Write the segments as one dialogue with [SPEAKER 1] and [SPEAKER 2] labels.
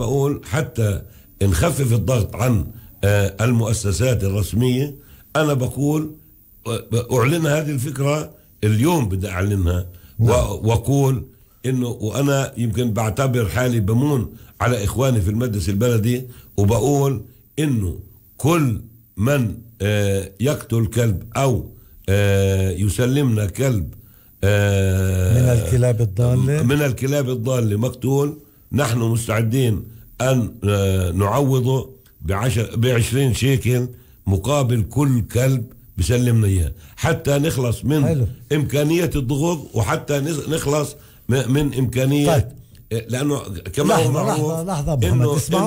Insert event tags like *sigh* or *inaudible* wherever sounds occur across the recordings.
[SPEAKER 1] بقول حتى نخفف الضغط عن آه، المؤسسات الرسمية أنا بقول آه، أعلن هذه الفكرة اليوم بدي أعلنها نعم. وأقول إنه وأنا يمكن بعتبر حالي بمون على إخواني في المجلس البلدي وبقول إنه كل من آه، يقتل كلب أو يسلمنا كلب من الكلاب الضالة من الكلاب الضالة مقتول نحن مستعدين أن آه، نعوضه بعشر بعشرين شيكل مقابل كل كلب بسلمنا إياه حتى نخلص من حلو. إمكانية الضغوط وحتى نخلص من إمكانية طيب. لانه كمان لحظة لحظة
[SPEAKER 2] لحظة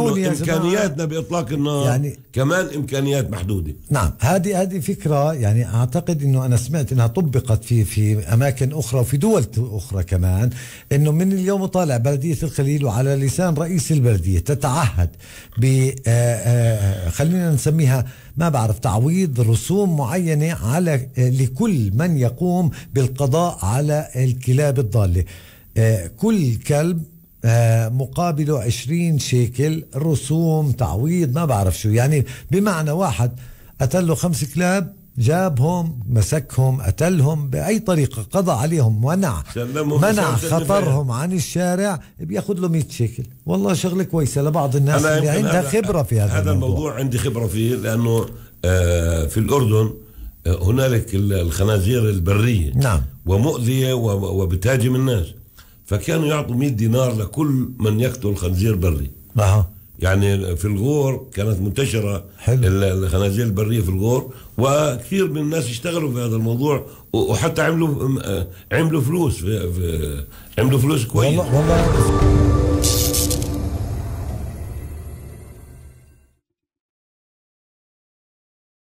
[SPEAKER 2] انه, يا امكانياتنا
[SPEAKER 1] باطلاق النار يعني كمان امكانيات محدوده
[SPEAKER 2] نعم هذه هذه فكره يعني اعتقد انه انا سمعت انها طبقت في في اماكن اخرى وفي دول اخرى كمان انه من اليوم طالع بلديه الخليل وعلى لسان رئيس البلديه تتعهد ب آه، آه، خلينا نسميها ما بعرف تعويض رسوم معينه على لكل من يقوم بالقضاء على الكلاب الضاله كل كلب آه، مقابله 20 شيكل رسوم تعويض ما بعرف شو يعني بمعنى واحد قتل له خمس كلاب جابهم مسكهم قتلهم بأي طريقة قضى عليهم منع
[SPEAKER 1] منع *laughs* خطرهم
[SPEAKER 2] عن الشارع بياخذ له 100 شيكل والله شغلة كويسة لبعض الناس اللي عندها خبرة في هذا هذا الموضوع.
[SPEAKER 1] الموضوع عندي خبرة فيه لأنه آه، في الأردن آه، هنالك الخنازير البرية نعم ومؤذية وبتهاجم الناس فكانوا يعطوا 100 دينار لكل من يقتل خنزير بري اها يعني في الغور كانت منتشرة حلو. الخنازير البرية في الغور وكثير من الناس اشتغلوا في هذا الموضوع وحتى عملوا آه، عملوا فلوس في عملوا فلوس كويس والله والله